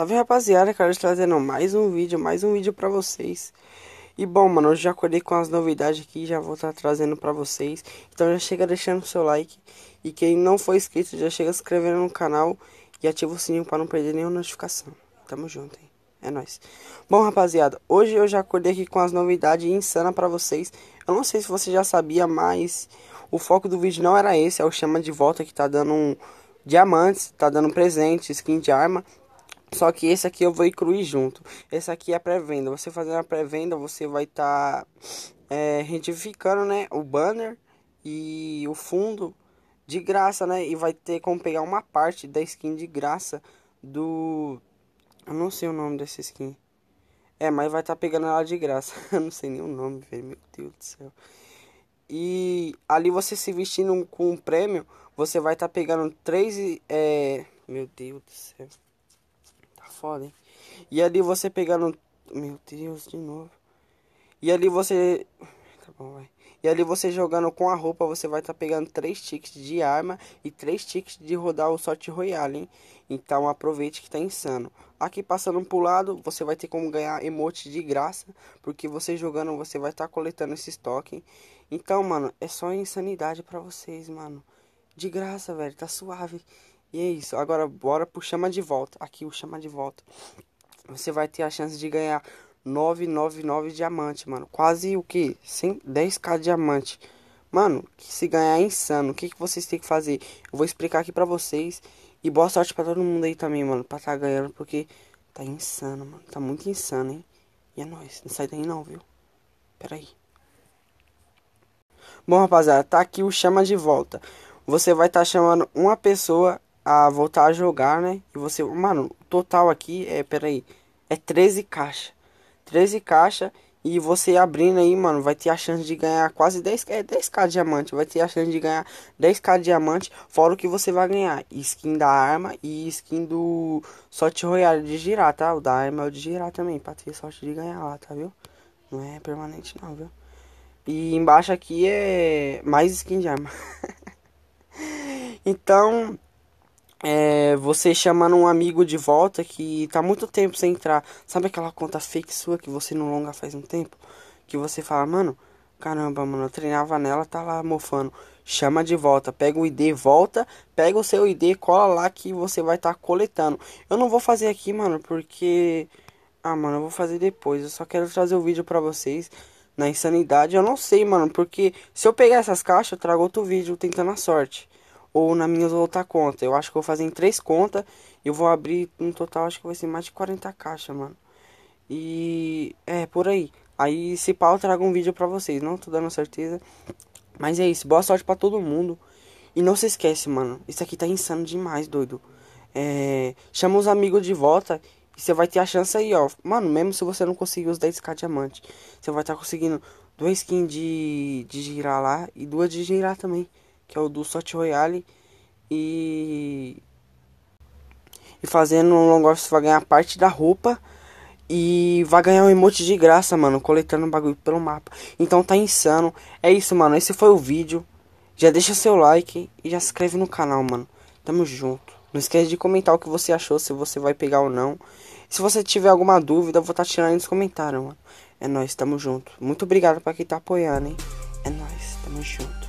Salve rapaziada, estar trazendo mais um vídeo, mais um vídeo pra vocês E bom, mano, eu já acordei com as novidades aqui, já vou estar trazendo pra vocês Então já chega deixando o seu like E quem não for inscrito, já chega se inscrevendo no canal E ativa o sininho pra não perder nenhuma notificação Tamo junto, hein? É nóis. Bom, rapaziada, hoje eu já acordei aqui com as novidades insanas para vocês. Eu não sei se você já sabia, mas o foco do vídeo não era esse. É o Chama de Volta que tá dando um diamantes, tá dando presente, skin de arma. Só que esse aqui eu vou incluir junto. Esse aqui é a pré-venda. Você fazendo a pré-venda, você vai estar tá, é, retificando né, o banner e o fundo de graça, né? E vai ter como pegar uma parte da skin de graça do... Eu não sei o nome dessa skin. É, mas vai estar tá pegando ela de graça. Eu não sei nem o nome, velho. Meu Deus do céu. E ali você se vestindo com um prêmio, você vai estar tá pegando três... É... Meu Deus do céu foda, hein? E ali você pegando Meu Deus, de novo. E ali você. Tá bom, vai. E ali você jogando com a roupa, você vai estar tá pegando três tickets de arma e três tickets de rodar o Sorte Royale, hein? Então aproveite que tá insano. Aqui passando pro lado, você vai ter como ganhar emote de graça, porque você jogando, você vai estar tá coletando esse estoque. Então, mano, é só insanidade para vocês, mano. De graça, velho, tá suave. E é isso, agora bora pro chama de volta. Aqui o chama de volta. Você vai ter a chance de ganhar 999 diamante, mano. Quase o que? 10k diamante. Mano, que se ganhar é insano. O que, que vocês têm que fazer? Eu vou explicar aqui pra vocês. E boa sorte pra todo mundo aí também, mano. Pra tá ganhando, porque tá insano, mano. Tá muito insano, hein? E é nóis. Não sai daí não, viu? Pera aí. Bom, rapaziada, tá aqui o chama de volta. Você vai estar tá chamando uma pessoa a voltar a jogar, né? E você, mano, o total aqui é, peraí, é 13 caixas. 13 caixas e você abrindo aí, mano, vai ter a chance de ganhar quase 10, é, 10k diamante. Vai ter a chance de ganhar 10k diamante, fora o que você vai ganhar. Skin da arma e skin do Sorte Royale de girar, tá? O da arma é o de girar também, pra ter sorte de ganhar lá, tá, viu? Não é permanente não, viu? E embaixo aqui é mais skin de arma. então é, você chamando um amigo de volta que tá muito tempo sem entrar. Sabe aquela conta fake sua que você não longa faz um tempo? Que você fala, mano, caramba, mano, eu treinava nela, tá lá mofando. Chama de volta, pega o ID, volta, pega o seu ID, cola lá que você vai estar tá coletando. Eu não vou fazer aqui, mano, porque. Ah, mano, eu vou fazer depois. Eu só quero trazer o vídeo pra vocês na insanidade. Eu não sei, mano, porque se eu pegar essas caixas, eu trago outro vídeo tentando a sorte ou na minha outra conta. Eu acho que vou fazer em três contas e eu vou abrir no total, acho que vai ser mais de 40 caixas, mano. E é por aí. Aí se pau eu trago um vídeo pra vocês, não tô dando certeza. Mas é isso, boa sorte para todo mundo. E não se esquece, mano, isso aqui tá insano demais, doido. É, chama os amigos de volta e você vai ter a chance aí, ó. Mano, mesmo se você não conseguir os 10k diamante, você vai estar tá conseguindo duas skins de, de girar lá e duas de girar também que é o do Sot Royale, e, e fazendo um long office vai ganhar parte da roupa e vai ganhar um emote de graça, mano, coletando bagulho pelo mapa. Então tá insano. É isso, mano, esse foi o vídeo. Já deixa seu like e já se inscreve no canal, mano. Tamo junto. Não esquece de comentar o que você achou, se você vai pegar ou não. Se você tiver alguma dúvida, eu vou estar tá tirando nos comentários, mano. É nóis, tamo junto. Muito obrigado pra quem tá apoiando, hein? É nóis, tamo junto.